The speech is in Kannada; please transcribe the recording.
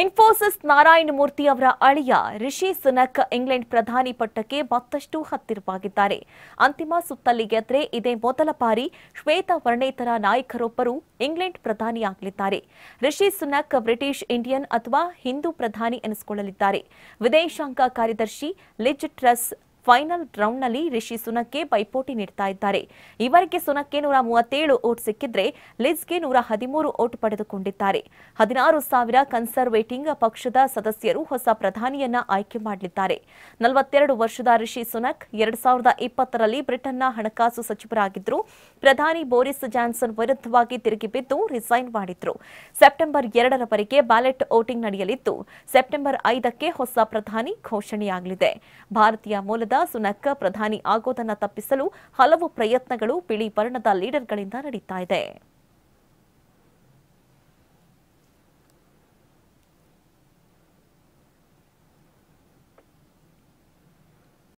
ಇನ್ಫೋಸಿಸ್ ನಾರಾಯಣಮೂರ್ತಿ ಅವರ ಅಳಿಯ ರಿಷಿ ಸುನಕ್ ಇಂಗ್ಲೆಂಡ್ ಪ್ರಧಾನಿ ಪಟ್ಟಕ್ಕೆ ಮತ್ತಷ್ಟು ಹತ್ತಿರವಾಗಿದ್ದಾರೆ ಅಂತಿಮ ಸುತ್ತಲ್ಲಿ ಗೆದ್ರೆ ಇದೇ ಮೊದಲ ಬಾರಿ ಶ್ವೇತ ವರ್ಣೇತರ ನಾಯಕರೊಬ್ಬರು ಇಂಗ್ಲೆಂಡ್ ಪ್ರಧಾನಿಯಾಗಲಿದ್ದಾರೆ ರಿಷಿ ಸುನಕ್ ಬ್ರಿಟಿಷ್ ಇಂಡಿಯನ್ ಅಥವಾ ಹಿಂದೂ ಪ್ರಧಾನಿ ಎನಿಸಿಕೊಳ್ಳಲಿದ್ದಾರೆ ವಿದೇಶಾಂಗ ಕಾರ್ಯದರ್ಶಿ ಲಿಜ್ ಟ್ರಸ್ ಫೈನಲ್ ರೌಂಡ್ನಲ್ಲಿ ರಿಷಿ ಸುನಕ್ಕೆ ಪೈಪೋಟಿ ನೀಡ್ತಾ ಇದ್ದಾರೆ ಇವರಿಗೆ ಸುನಕ್ಕೆ ನೂರ ಮೂವತ್ತೇಳು ಓಟ್ ಸಿಕ್ಕಿದ್ರೆ ಲಿಜ್ಗೆ ನೂರ ಹದಿಮೂರು ಓಟ್ ಪಡೆದುಕೊಂಡಿದ್ದಾರೆ ಹದಿನಾರು ಸಾವಿರ ಕನ್ಸರ್ವೇಟಿಂಗ್ ಪಕ್ಷದ ಸದಸ್ಯರು ಹೊಸ ಪ್ರಧಾನಿಯನ್ನ ಆಯ್ಕೆ ಮಾಡಲಿದ್ದಾರೆ ನಲವತ್ತೆರಡು ವರ್ಷದ ರಿಷಿ ಸುನಕ್ ಎರಡ್ ಸಾವಿರದ ಇಪ್ಪತ್ತರಲ್ಲಿ ಬ್ರಿಟನ್ನ ಹಣಕಾಸು ಸಚಿವರಾಗಿದ್ದರು ಪ್ರಧಾನಿ ಬೋರಿಸ್ ಜಾನ್ಸನ್ ವಿರುದ್ಧವಾಗಿ ತಿರುಗಿ ಬಿದ್ದು ರಿಸೈನ್ ಮಾಡಿದ್ರು ಸೆಪ್ಟೆಂಬರ್ ಎರಡರವರೆಗೆ ಬ್ಯಾಲೆಟ್ ವೋಟಿಂಗ್ ನಡೆಯಲಿದ್ದು ಸೆಪ್ಟೆಂಬರ್ ಐದಕ್ಕೆ ಹೊಸ ಪ್ರಧಾನಿ ಘೋಷಣೆಯಾಗಲಿದೆ ಭಾರತೀಯ ಮೂಲದ ಸುನಕ್ಕ ಪ್ರಧಾನಿ ಆಗೋದನ್ನ ತಪ್ಪಿಸಲು ಹಲವು ಪ್ರಯತ್ನಗಳು ಬಿಳಿ ವರ್ಣದ ಲೀಡರ್ಗಳಿಂದ ನಡೀತಾ ಇದೆ